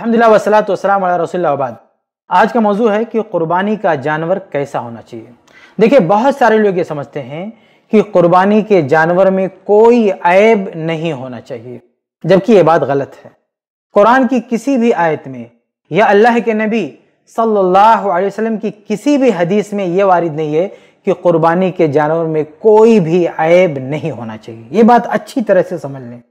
अहमदिल्ला वसलात वसलाम रसोल्लाबाद आज का मौजू है कि क़ुरबानी का जानवर कैसा होना चाहिए देखिए बहुत सारे लोग ये समझते हैं कि कुर्बानी के जानवर में कोई ऐब नहीं होना चाहिए जबकि ये बात गलत है कुरान की किसी भी आयत में या अल्लाह के नबी सल्लल्लाहु अलैहि वसल्लम की किसी भी हदीस में ये वारिद नहीं है कि क़ुरबानी के जानवर में कोई भी ऐब नहीं होना चाहिए ये बात अच्छी तरह से समझ लें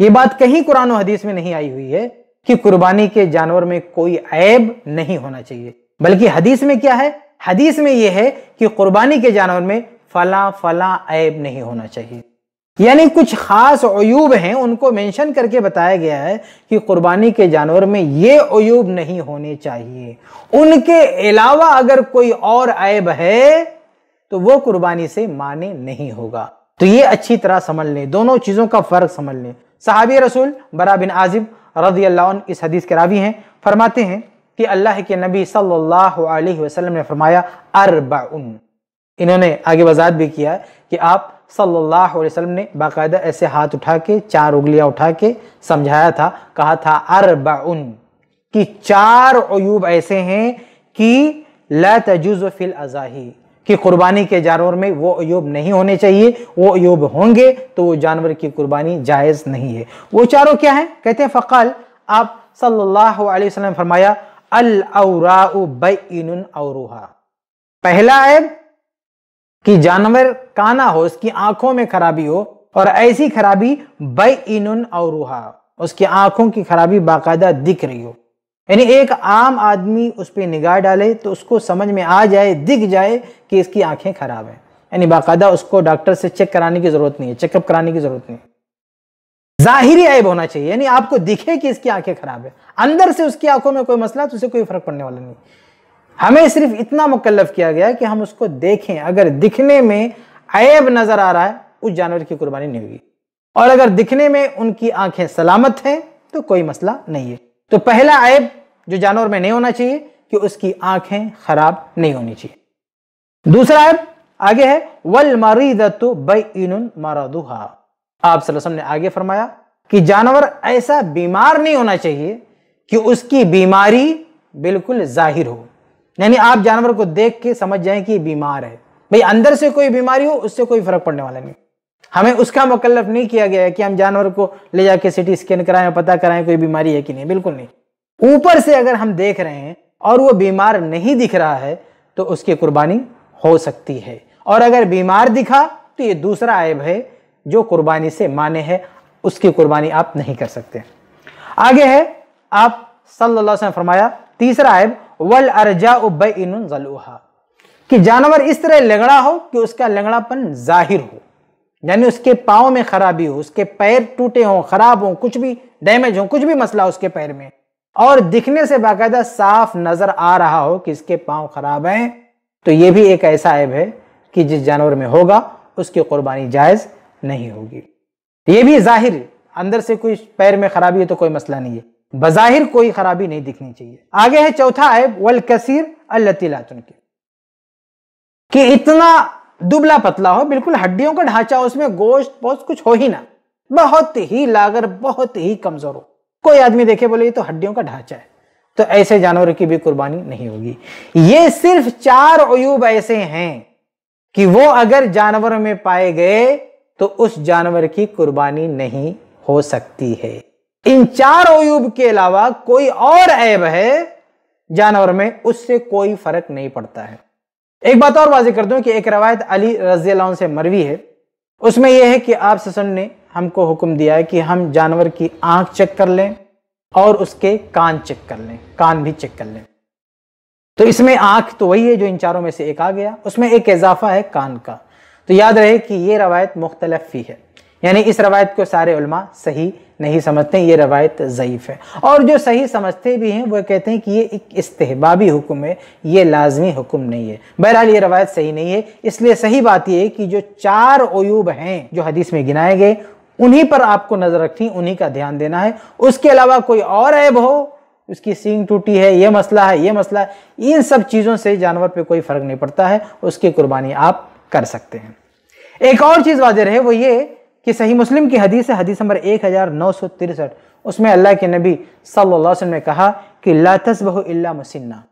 ये बात कहीं कुरान और हदीस में नहीं आई हुई है कि कुर्बानी के जानवर में कोई ऐब नहीं होना चाहिए बल्कि हदीस में क्या है हदीस में यह है कि कुर्बानी के जानवर में फला फला ऐब नहीं होना चाहिए यानी कुछ खास अयूब हैं उनको मेंशन करके बताया गया है कि कुर्बानी के जानवर में ये अयूब नहीं होने चाहिए उनके अलावा अगर कोई और ऐब है तो वो कुर्बानी से माने नहीं होगा तो ये अच्छी तरह समझ लें दोनों चीज़ों का फर्क समझ लें सहाबी रसूल बरा बिन आजिब रजी अल्लाह इस हदीस के रावी हैं फरमाते हैं कि अल्लाह के नबी सल्लल्लाहु अलैहि वसल्लम ने फरमाया अरबाउन इन्होंने आगे वजात भी किया कि आप सल्लल्लाहु अलैहि वसल्लम ने बाकायदा ऐसे हाथ उठा के चार उंगलियां उठा के समझाया था कहा था अरबाउन कि चार अयूब ऐसे हैं कि ला तजुज फिल अजाही कि कुर्बानी के जानवर में वो अयूब नहीं होने चाहिए वो अयूब होंगे तो वो जानवर की कुर्बानी जायज़ नहीं है वो चारों क्या हैं कहते हैं फ़काल आप सल्लल्लाहु अलैहि वसल्लम फरमाया अल औरा पहला ऐब कि जानवर काना हो उसकी आंखों में खराबी हो और ऐसी खराबी बैन और उसकी आंखों की खराबी बाकायदा दिख रही हो यानी एक आम आदमी उस पर निगाह डाले तो उसको समझ में आ जाए दिख जाए कि इसकी आंखें खराब हैं यानी बाकायदा उसको डॉक्टर से चेक कराने की ज़रूरत नहीं है चेकअप कराने की ज़रूरत नहीं ज़ाहिरी ऐब होना चाहिए यानी आपको दिखे कि इसकी आंखें खराब है अंदर से उसकी आंखों में कोई मसला तो उसे कोई फर्क पड़ने वाला नहीं हमें सिर्फ इतना मुकलफ किया गया कि हम उसको देखें अगर दिखने में ऐब नज़र आ रहा है उस जानवर की कुर्बानी नहीं होगी और अगर दिखने में उनकी आंखें सलामत हैं तो कोई मसला नहीं है तो पहला ऐब जो जानवर में नहीं होना चाहिए कि उसकी आंखें खराब नहीं होनी चाहिए दूसरा है आगे है वल मरीद मरदुहा आप ने आगे फरमाया कि जानवर ऐसा बीमार नहीं होना चाहिए कि उसकी बीमारी बिल्कुल जाहिर हो यानी आप जानवर को देख के समझ जाएं कि बीमार है भाई अंदर से कोई बीमारी हो उससे कोई फर्क पड़ने वाला नहीं हमें उसका मुकलफ नहीं किया गया है कि हम जानवर को ले जाके सिटी स्कैन कराएं पता कराएं कोई बीमारी है कि नहीं बिल्कुल नहीं ऊपर से अगर हम देख रहे हैं और वो बीमार नहीं दिख रहा है तो उसकी कुर्बानी हो सकती है और अगर बीमार दिखा तो ये दूसरा आयब है जो कुर्बानी से माने है उसकी कुर्बानी आप नहीं कर सकते आगे है आप सल्लल्लाहु अलैहि फरमाया तीसरा आयब वल अरजा उब इन कि जानवर इस तरह लंगड़ा हो कि उसका लंगड़ापन जाहिर हो यानी उसके पाओ में खराबी हो उसके पैर टूटे हों खराब हों कुछ भी डैमेज हो कुछ भी मसला उसके पैर में और दिखने से बाकायदा साफ नजर आ रहा हो कि इसके पांव खराब हैं तो यह भी एक ऐसा ऐब है कि जिस जानवर में होगा उसकी कुर्बानी जायज़ नहीं होगी ये भी जाहिर अंदर से कोई पैर में खराबी है तो कोई मसला नहीं है बज़ाहिर कोई खराबी नहीं दिखनी चाहिए आगे है चौथा ऐब वल कसीर अल्लतिलातुन के कि इतना दुबला पतला हो बिल्कुल हड्डियों का ढांचा उसमें गोश्त बहुत कुछ हो ही ना बहुत ही लागर बहुत ही कमजोर हो कोई आदमी देखे बोले ये तो हड्डियों का ढांचा है तो ऐसे जानवर की भी कुर्बानी नहीं होगी ये सिर्फ चार अयूब ऐसे हैं कि वो अगर जानवर में पाए गए तो उस जानवर की कुर्बानी नहीं हो सकती है इन चार अयूब के अलावा कोई और ऐब है जानवर में उससे कोई फर्क नहीं पड़ता है एक बात और वाजी कर दूं कि एक रवायत अली रजी से मरवी है उसमें यह है कि आप ससन ने हमको हुक्म दिया है कि हम जानवर की आँख चेक कर लें और उसके कान चेक कर लें कान भी चेक कर लें तो इसमें आँख तो वही है जो इन चारों में से एक आ गया उसमें एक इजाफा है कान का तो याद रहे कि ये रवायत मुख्तलफ ही है यानी इस रवायत को सारे उलमा सही नहीं समझते ये रवायत ज़यीफ़ है और जो सही समझते भी हैं वो कहते हैं कि ये एक इस्तेबाबी हुक्म है ये लाजमी हुक्म नहीं है बहरहाल ये रवायत सही नहीं है इसलिए सही बात यह है कि जो चार अयूब हैं जो हदीस में गिनाए गए उन्हीं पर आपको नजर रखनी उन्हीं का ध्यान देना है उसके अलावा कोई और ऐब हो उसकी सींग टूटी है ये मसला है ये मसला है इन सब चीज़ों से जानवर पे कोई फर्क नहीं पड़ता है उसकी कुर्बानी आप कर सकते हैं एक और चीज़ वाजह रहे वो ये कि सही मुस्लिम की हदीस है हदीस नंबर एक हज़ार नौ सौ तिरसठ उसमें अल्लाह के नबी सल्लल्लाहु अलैहि वसल्लम ने कहा कि ला तस्बहु इल्ला मुसिन्ना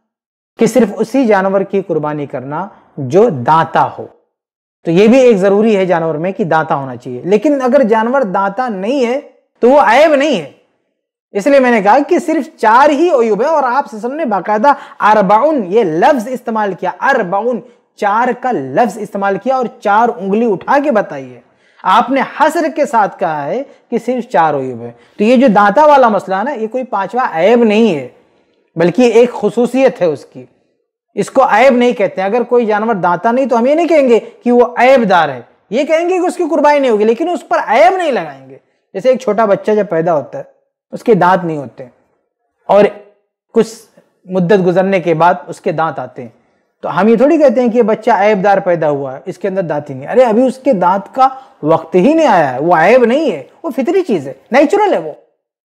कि सिर्फ उसी जानवर की कुर्बानी करना जो दांता हो तो ये भी एक जरूरी है जानवर में कि दाता होना चाहिए लेकिन अगर जानवर दाता नहीं है तो वो ऐब नहीं है इसलिए मैंने कहा कि सिर्फ चार ही अयुब है और आप सिस्टम ने बाकायदा अरबाउन ये लफ्ज इस्तेमाल किया अरबाउन चार का लफ्ज इस्तेमाल किया और चार उंगली उठा के बताइए आपने हसर के साथ कहा है कि सिर्फ चार अयुब है तो ये जो दाता वाला मसला ना ये कोई पांचवा ऐब नहीं है बल्कि एक खसूसियत है उसकी इसको ऐब नहीं कहते अगर कोई जानवर दाता नहीं तो हम ये नहीं कहेंगे कि वो ऐबदार है ये कहेंगे कि उसकी कुर्बानी नहीं होगी लेकिन उस पर ऐब नहीं लगाएंगे जैसे एक छोटा बच्चा जब पैदा होता है उसके दांत नहीं होते और कुछ मुद्दत गुजरने के बाद उसके दांत आते हैं तो हम ये थोड़ी कहते हैं कि ये बच्चा ऐबदार पैदा हुआ है इसके अंदर दांत ही नहीं अरे अभी उसके दांत का वक्त ही नहीं आया है वो ऐब नहीं है वो फितरी चीज़ है नेचुरल है वो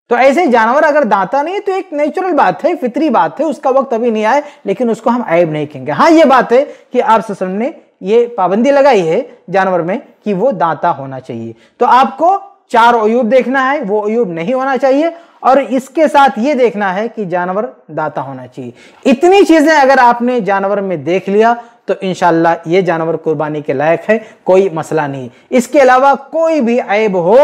तो ऐसे जानवर अगर दाता नहीं है तो एक नेचुरल बात है फितरी बात है उसका वक्त अभी नहीं आए लेकिन उसको हम ऐब नहीं कहेंगे हाँ ये बात है कि आप ससुर ने ये पाबंदी लगाई है जानवर में कि वो दाता होना चाहिए तो आपको चार अयूब देखना है वो अयूब नहीं होना चाहिए और इसके साथ ये देखना है कि जानवर दाता होना चाहिए इतनी चीजें अगर आपने जानवर में देख लिया तो इनशाला ये जानवर कुर्बानी के लायक है कोई मसला नहीं इसके अलावा कोई भी ऐब हो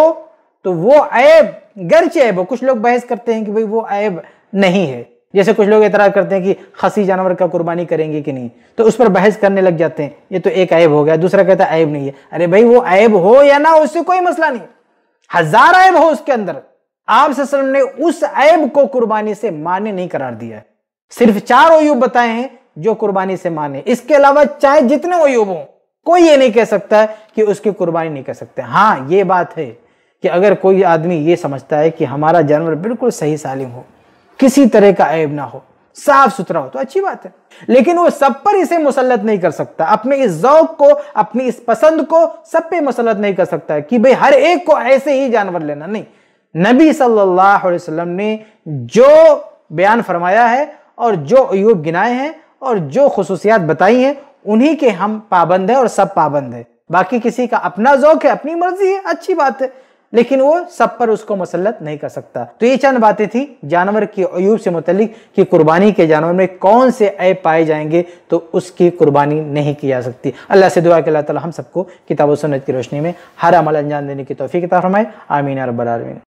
तो वो ऐब गरचे ऐब कुछ लोग बहस करते हैं कि भाई वो ऐब नहीं है जैसे कुछ लोग एतराज करते हैं कि खसी जानवर का कुर्बानी करेंगे कि नहीं तो उस पर बहस करने लग जाते हैं ये तो एक ऐब हो गया दूसरा कहता है ऐब नहीं है अरे भाई वो ऐब हो या ना उससे कोई मसला नहीं हजार ऐब हो उसके अंदर आप ससलम ने उस ऐब को कुर्बानी से माने नहीं करार दिया सिर्फ चार अयुब बताए हैं जो कुर्बानी से माने इसके अलावा चाहे जितने अयुब हो कोई ये नहीं कह सकता कि उसकी कुर्बानी नहीं कर सकते हाँ ये बात है कि अगर कोई आदमी ये समझता है कि हमारा जानवर बिल्कुल सही सालिम हो किसी तरह का ऐब ना हो साफ सुथरा हो तो अच्छी बात है लेकिन वो सब पर इसे मुसलत नहीं कर सकता अपने इस जौक को अपनी इस पसंद को सब पे मुसलत नहीं कर सकता है कि भाई हर एक को ऐसे ही जानवर लेना नहीं नबी सल्लल्लाहु अलैहि वसल्लम ने जो बयान फरमाया है और जो अयूब गिनाए हैं और जो खसूसियात बताई हैं उन्हीं के हम पाबंद हैं और सब पाबंद हैं बाकी किसी का अपना जौक है अपनी मर्जी है अच्छी बात है लेकिन वो सब पर उसको मुसलत नहीं कर सकता तो ये चंद बातें थी जानवर की अयूब से मुतलिक कि कुर्बानी के जानवर में कौन से ऐ पाए जाएंगे तो उसकी कुर्बानी नहीं की जा सकती अल्लाह से दुआ के अल्लाह ताला हम सबको किताबो सुन्नत की रोशनी में हर अमल अंजाम देने की तोफ़ी किताब फरमाए आमीन रब्बल आलमीन